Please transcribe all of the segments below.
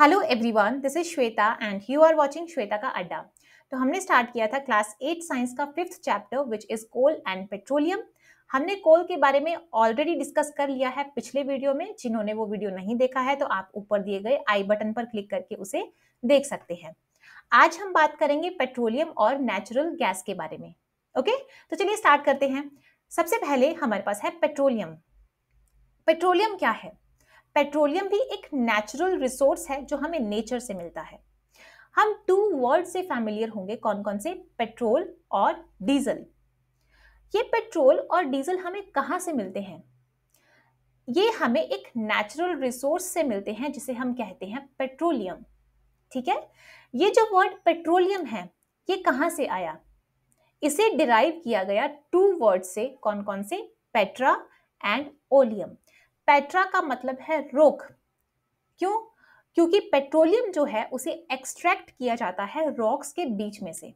Hello everyone this is Shweta and you are watching Shweta का अड्डा तो हमने स्टार्ट किया था क्लास एट साइंस का fifth chapter which is coal and petroleum हमने कोल के बारे में ऑलरेडी डिस्कस कर लिया है पिछले वीडियो में जिन्होंने वो वीडियो नहीं देखा है तो आप ऊपर दिए गए आई बटन पर क्लिक करके उसे देख सकते हैं आज हम बात करेंगे पेट्रोलियम और नेचुरल गैस के बारे में ओके तो चलिए स्टार्ट करते हैं सबसे पहले हमारे पास है पेट्रोलियम पेट्रोलियम क्या है पेट्रोलियम भी एक नेचुरल रिसोर्स है जो हमें नेचर से मिलता है हम टू वर्ड से फैमिलियर होंगे कौन कौन से पेट्रोल और डीजल ये पेट्रोल और डीजल हमें कहाँ से मिलते हैं ये हमें एक नेचुरल रिसोर्स से मिलते हैं जिसे हम कहते हैं पेट्रोलियम ठीक है ये जो वर्ड पेट्रोलियम है ये कहाँ से आया इसे डिराइव किया गया टू वर्ड से कौन कौन से पेट्रा एंड ओलियम पेट्रा का मतलब है रोक क्यों क्योंकि पेट्रोलियम जो है उसे एक्सट्रैक्ट किया जाता है रॉक्स के बीच में से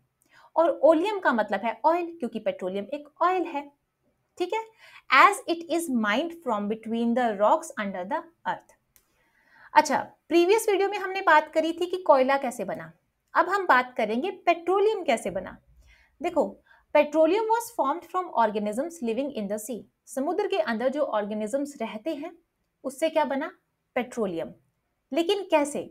और ओलियम का मतलब है ऑयल क्योंकि पेट्रोलियम एक ऑयल है ठीक है as it is mined from between the rocks under the earth अच्छा प्रीवियस वीडियो में हमने बात करी थी कि कोयला कैसे बना अब हम बात करेंगे पेट्रोलियम कैसे बना देखो petroleum was formed from organisms living in the sea समुद्र के अंदर जो ऑर्गेनिजम्स रहते हैं उससे क्या बना पेट्रोलियम लेकिन कैसे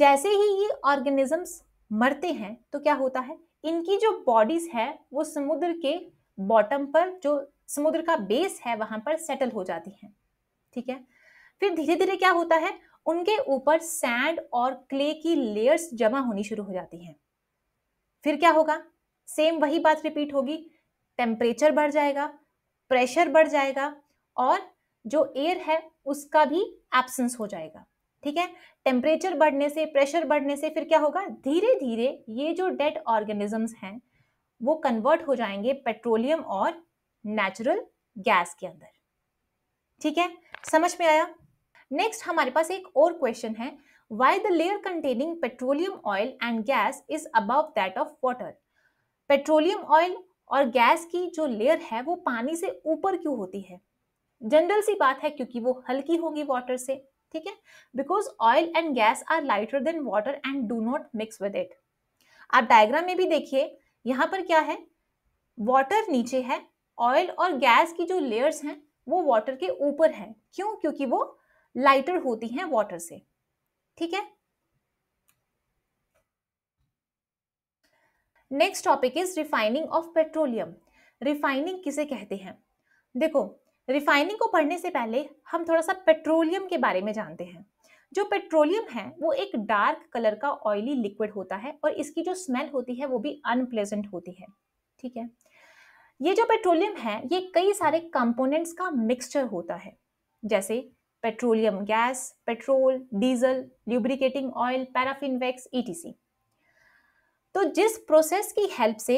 जैसे ही ये ऑर्गेनिजम्स मरते हैं तो क्या होता है इनकी जो बॉडीज है वो समुद्र के बॉटम पर जो समुद्र का बेस है वहां पर सेटल हो जाती हैं ठीक है फिर धीरे धीरे क्या होता है उनके ऊपर सैंड और क्ले की लेयर्स जमा होनी शुरू हो जाती हैं फिर क्या होगा सेम वही बात रिपीट होगी टेम्परेचर बढ़ जाएगा प्रेशर बढ़ जाएगा और जो एयर है उसका भी एब्सेंस हो जाएगा ठीक है टेम्परेचर बढ़ने से प्रेशर बढ़ने से फिर क्या होगा धीरे धीरे ये जो डेड ऑर्गेनिजम्स हैं वो कन्वर्ट हो जाएंगे पेट्रोलियम और नेचुरल गैस के अंदर ठीक है समझ में आया नेक्स्ट हमारे पास एक और क्वेश्चन है why the layer containing petroleum oil and gas is above that of water petroleum oil और गैस की जो लेयर है वो पानी से ऊपर क्यों होती है जनरल सी बात है क्योंकि वो हल्की होगी वाटर से ठीक है because oil and gas are lighter than water and do not mix with it आप डायग्राम में भी देखिए यहाँ पर क्या है वाटर नीचे है ऑयल और गैस की जो लेयर्स हैं वो वाटर के ऊपर है क्यों क्योंकि वो लाइटर होती हैं वाटर से ठीक है next topic is refining of petroleum refining किसे कहते हैं देखो रिफाइनिंग को पढ़ने से पहले हम थोड़ा सा पेट्रोलियम के बारे में जानते हैं जो पेट्रोलियम है वो एक डार्क कलर का ऑयली लिक्विड होता है और इसकी जो स्मेल होती है वो भी अनप्लेजेंट होती है ठीक है ये जो पेट्रोलियम है ये कई सारे कंपोनेंट्स का मिक्सचर होता है जैसे petroleum gas petrol diesel lubricating oil paraffin wax ई तो जिस प्रोसेस की हेल्प से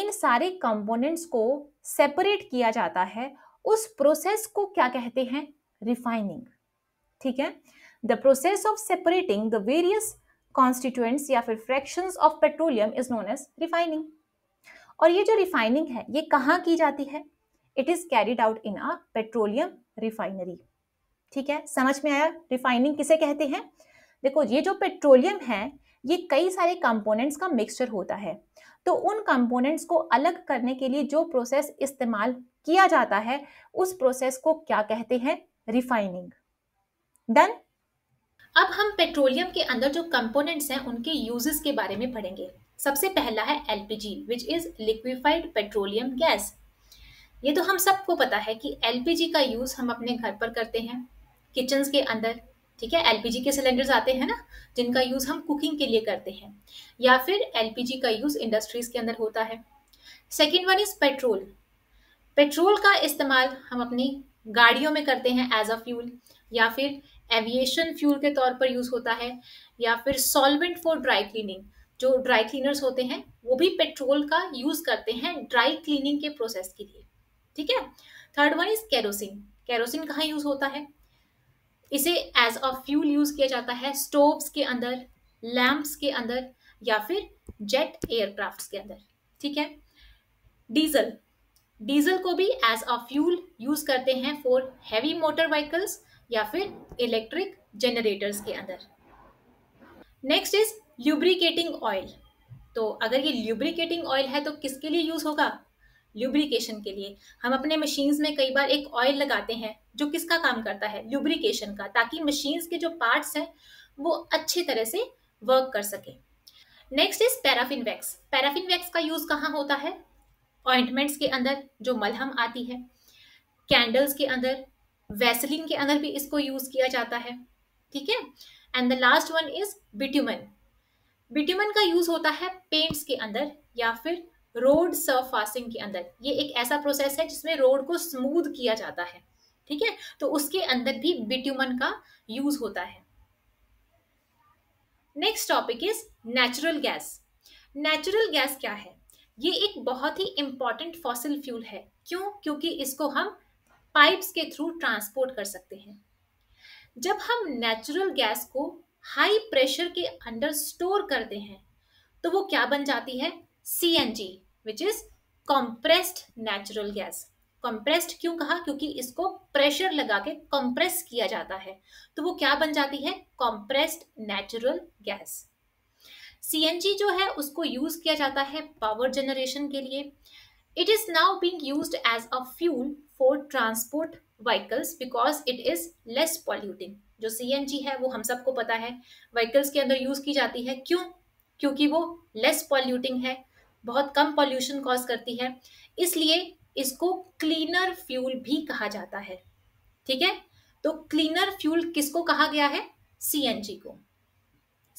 इन सारे कंपोनेंट्स को सेपरेट किया जाता है उस प्रोसेस को क्या कहते हैं रिफाइनिंग ठीक है the process of separating the various constituents या फिर fractions of petroleum is known as refining और ये जो रिफाइनिंग है ये कहाँ की जाती है it is carried out in a petroleum refinery ठीक है समझ में आया रिफाइनिंग किसे कहते हैं देखो ये जो पेट्रोलियम है ये कई सारे कंपोनेंट्स का मिक्सचर होता है तो उन कंपोनेंट्स को अलग करने के लिए जो प्रोसेस इस्तेमाल किया जाता है उस प्रोसेस को क्या कहते हैं रिफाइनिंग डन अब हम पेट्रोलियम के अंदर जो कंपोनेंट्स हैं उनके यूजेस के बारे में पढ़ेंगे सबसे पहला है LPG which is liquefied petroleum gas ये तो हम सबको पता है कि एलपीजी का यूज हम अपने घर पर करते हैं किचन्स के अंदर ठीक है एलपीजी के सिलेंडर्स आते हैं ना जिनका यूज़ हम कुकिंग के लिए करते हैं या फिर एलपीजी का यूज़ इंडस्ट्रीज़ के अंदर होता है second one is petrol petrol का इस्तेमाल हम अपनी गाड़ियों में करते हैं एज अ फ्यूल या फिर एविएशन फ्यूल के तौर पर यूज़ होता है या फिर सॉल्वेंट फॉर ड्राई क्लीनिंग जो ड्राई क्लीनर्स होते हैं वो भी पेट्रोल का यूज़ करते हैं ड्राई क्लीनिंग के प्रोसेस के लिए ठीक है third one is kerosene kerosene कहाँ यूज़ होता है इसे एज अ फ्यूल यूज किया जाता है स्टोव्स के अंदर लैम्प्स के अंदर या फिर जेट एयरक्राफ्ट के अंदर ठीक है डीजल डीजल को भी एज अ फ्यूल यूज करते हैं फॉर हैवी मोटर व्हीकल्स या फिर इलेक्ट्रिक जनरेटर्स के अंदर नेक्स्ट इज ल्यूब्रिकेटिंग ऑयल तो अगर ये ल्यूब्रिकेटिंग ऑयल है तो किसके लिए यूज होगा ल्यूब्रिकेशन के लिए हम अपने मशीन्स में कई बार एक ऑयल लगाते हैं जो किसका काम करता है ल्यूब्रिकेशन का ताकि मशीन्स के जो पार्ट्स हैं वो अच्छी तरह से वर्क कर सके next is paraffin wax paraffin wax का यूज कहाँ होता है ऑइंटमेंट्स के अंदर जो मलहम आती है कैंडल्स के अंदर वैसलिन के अंदर भी इसको यूज किया जाता है ठीक है and the last one is bitumen bitumen का यूज होता है पेंट्स के अंदर या फिर रोड सरफासिंग के अंदर ये एक ऐसा प्रोसेस है जिसमें रोड को स्मूद किया जाता है ठीक है तो उसके अंदर भी बिट्यूमन का यूज होता है next topic is natural gas natural gas क्या है ये एक बहुत ही इंपॉर्टेंट फॉसिल फ्यूल है क्यों क्योंकि इसको हम पाइप्स के थ्रू ट्रांसपोर्ट कर सकते हैं जब हम नेचुरल गैस को हाई प्रेशर के अंडर स्टोर करते हैं तो वो क्या बन जाती है C N G which is compressed natural gas compressed क्यों कहा क्योंकि इसको प्रेशर लगा के कंप्रेस किया जाता है तो वो क्या बन जाती है कंप्रेस्ड नेचुरल गैस सीएनजी जो है उसको यूज किया जाता है पावर जनरेशन के लिए it is now being used as a fuel for transport vehicles because it is less polluting जो सीएनजी है वो हम सबको पता है व्हीकल्स के अंदर यूज की जाती है क्यों क्योंकि वो लेस पॉल्यूटिंग है बहुत कम पॉल्यूशन कॉज करती है इसलिए इसको क्लीनर फ्यूल भी कहा जाता है ठीक है तो क्लीनर फ्यूल किसको कहा गया है सीएनजी को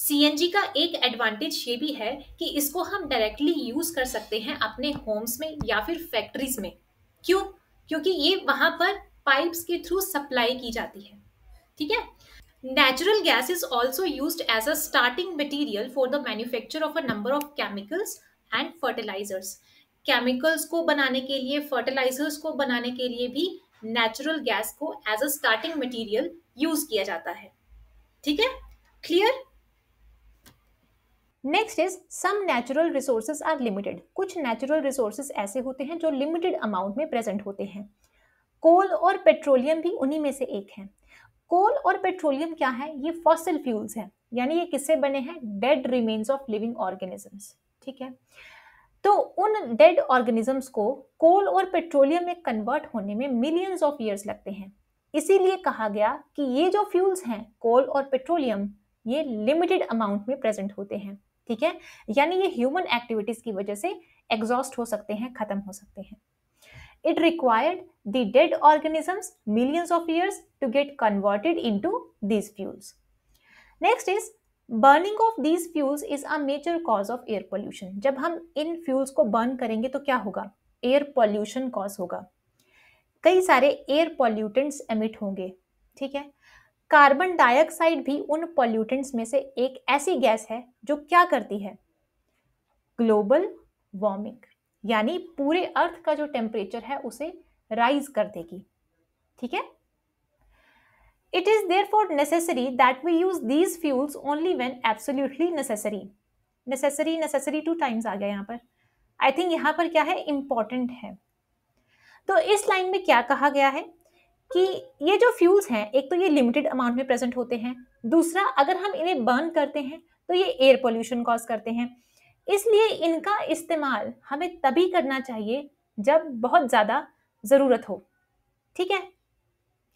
सीएनजी का एक एडवांटेज ये भी है कि इसको हम डायरेक्टली यूज कर सकते हैं अपने होम्स में या फिर फैक्ट्रीज में क्यों क्योंकि ये वहां पर पाइप्स के थ्रू सप्लाई की जाती है ठीक है natural gas is also use as a starting material for the manufacture of a number of chemicals and fertilizers chemicals को बनाने के लिए फर्टिलाइजर्स को बनाने के लिए भी नेचुरल गैस को as a starting material use किया जाता है ठीक है clear next is some natural resources are limited कुछ नेचुरल रिसोर्सेज ऐसे होते हैं जो लिमिटेड अमाउंट में प्रेजेंट होते हैं कोल और पेट्रोलियम भी उन्हीं में से एक है कोल और पेट्रोलियम क्या है ये फॉसिल फ्यूल्स है यानी ये किससे बने हैं dead remains of living organisms ठीक है तो उन डेड ऑर्गेनिजम्स को कोल और पेट्रोलियम में कन्वर्ट होने में मिलियंस ऑफ ईयर्स लगते हैं इसीलिए कहा गया कि ये जो फ्यूल्स हैं कोल और पेट्रोलियम ये लिमिटेड अमाउंट में प्रेजेंट होते हैं ठीक है यानी ये ह्यूमन एक्टिविटीज की वजह से एग्जॉस्ट हो सकते हैं खत्म हो सकते हैं it required the dead organisms millions of years to get converted into these fuels next is burning of these fuels is a major cause of air pollution जब हम इन फ्यूल्स को बर्न करेंगे तो क्या होगा एयर पॉल्यूशन कॉज होगा कई सारे एयर पॉल्यूटेंट्स एमिट होंगे ठीक है कार्बन डाइऑक्साइड भी उन पॉल्यूटेंट्स में से एक ऐसी गैस है जो क्या करती है ग्लोबल वार्मिंग यानी पूरे अर्थ का जो टेम्परेचर है उसे राइज कर देगी ठीक है It is therefore necessary that we use these fuels only when absolutely necessary. Necessary, necessary two times आ गया यहाँ पर आई थिंक यहाँ पर क्या है इम्पॉर्टेंट है तो इस लाइन में क्या कहा गया है कि ये जो फ्यूल्स हैं एक तो ये लिमिटेड अमाउंट में प्रेजेंट होते हैं दूसरा अगर हम इन्हें बर्न करते हैं तो ये एयर पोल्यूशन कॉज करते हैं इसलिए इनका इस्तेमाल हमें तभी करना चाहिए जब बहुत ज़्यादा ज़रूरत हो ठीक है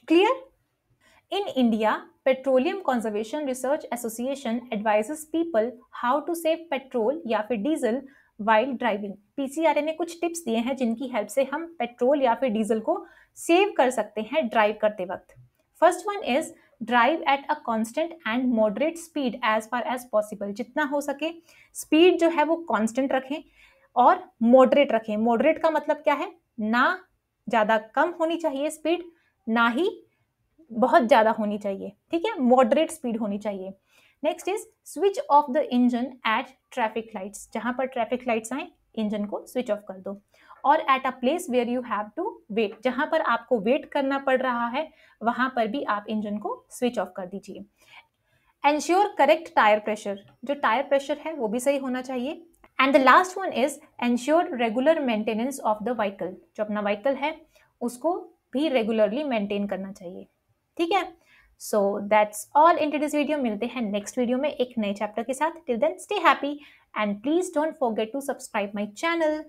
clear In India, Petroleum Conservation Research Association advises people how to save petrol या फिर डीजल वाइल्ड ड्राइविंग पीसीआर ने कुछ टिप्स दिए हैं जिनकी हेल्प से हम पेट्रोल या फिर डीजल को सेव कर सकते हैं ड्राइव करते वक्त first one is drive at a constant and moderate speed as far as possible जितना हो सके स्पीड जो है वो कांस्टेंट रखें और मॉडरेट रखें मॉडरेट का मतलब क्या है ना ज़्यादा कम होनी चाहिए स्पीड ना ही बहुत ज़्यादा होनी चाहिए ठीक है मॉडरेट स्पीड होनी चाहिए next is switch off the engine at traffic lights जहाँ पर ट्रैफिक लाइट्स आए इंजन को स्विच ऑफ कर दो और at a place where you have to wait जहाँ पर आपको वेट करना पड़ रहा है वहाँ पर भी आप इंजन को स्विच ऑफ कर दीजिए एंश्योर करेक्ट टायर प्रेशर जो टायर प्रेशर है वो भी सही होना चाहिए and the last one is ensure regular maintenance of the vehicle जो अपना व्हीकल है उसको भी रेगुलरली मेंटेन करना चाहिए ठीक है so that's all in this video मिलते हैं नेक्स्ट वीडियो में एक नए चैप्टर के साथ till then stay happy and please don't forget to subscribe my channel